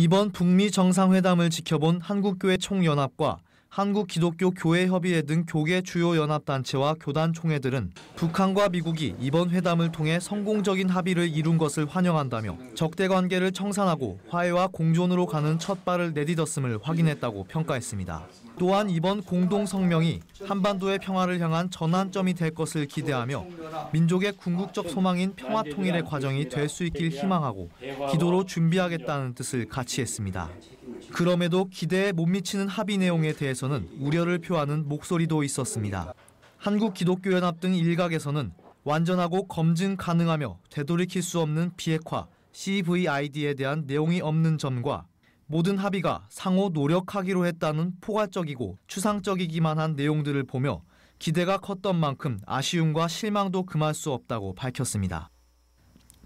이번 북미 정상회담을 지켜본 한국교회 총연합과 한국기독교교회협의회 등 교계 주요 연합단체와 교단총회들은 북한과 미국이 이번 회담을 통해 성공적인 합의를 이룬 것을 환영한다며 적대관계를 청산하고 화해와 공존으로 가는 첫 발을 내딛었음을 확인했다고 평가했습니다. 또한 이번 공동성명이 한반도의 평화를 향한 전환점이 될 것을 기대하며 민족의 궁극적 소망인 평화통일의 과정이 될 수 있길 희망하고 기도로 준비하겠다는 뜻을 같이 했습니다. 그럼에도 기대에 못 미치는 합의 내용에 대해서는 우려를 표하는 목소리도 있었습니다. 한국기독교연합 등 일각에서는 완전하고 검증 가능하며 되돌이킬 수 없는 비핵화 CVID에 대한 내용이 없는 점과 모든 합의가 상호 노력하기로 했다는 포괄적이고 추상적이기만 한 내용들을 보며 기대가 컸던 만큼 아쉬움과 실망도 금할 수 없다고 밝혔습니다.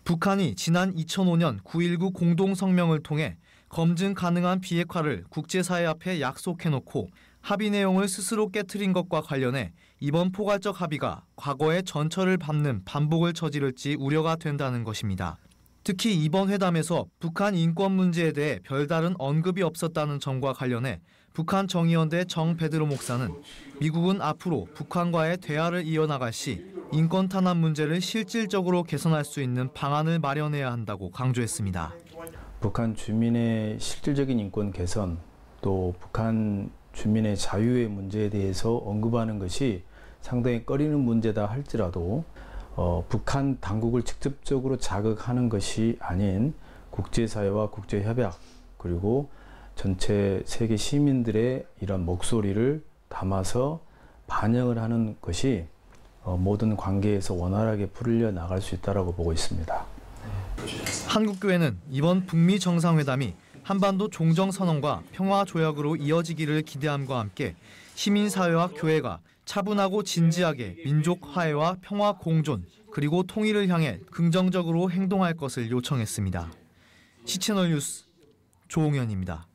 북한이 지난 2005년 9.19 공동성명을 통해 검증 가능한 비핵화를 국제사회 앞에 약속해놓고 합의 내용을 스스로 깨뜨린 것과 관련해 이번 포괄적 합의가 과거의 전철을 밟는 반복을 저지를지 우려가 된다는 것입니다. 특히 이번 회담에서 북한 인권 문제에 대해 별다른 언급이 없었다는 점과 관련해 북한 정의연대 정베드로 목사는 미국은 앞으로 북한과의 대화를 이어나갈 시 인권 탄압 문제를 실질적으로 개선할 수 있는 방안을 마련해야 한다고 강조했습니다. 북한 주민의 실질적인 인권 개선 또 북한 주민의 자유의 문제에 대해서 언급하는 것이 상당히 꺼리는 문제다 할지라도 어, 북한 당국을 직접적으로 자극하는 것이 아닌 국제사회와 국제협약 그리고 전체 세계 시민들의 이런 목소리를 담아서 반영을 하는 것이 어, 모든 관계에서 원활하게 풀려 나갈 수있다고 보고 있습니다. 한국교회는 이번 북미 정상회담이 한반도 종정선언과 평화조약으로 이어지기를 기대함과 함께 시민사회와 교회가 차분하고 진지하게 민족화해와 평화공존 그리고 통일을 향해 긍정적으로 행동할 것을 요청했습니다. 시채널 뉴스 조홍현입니다.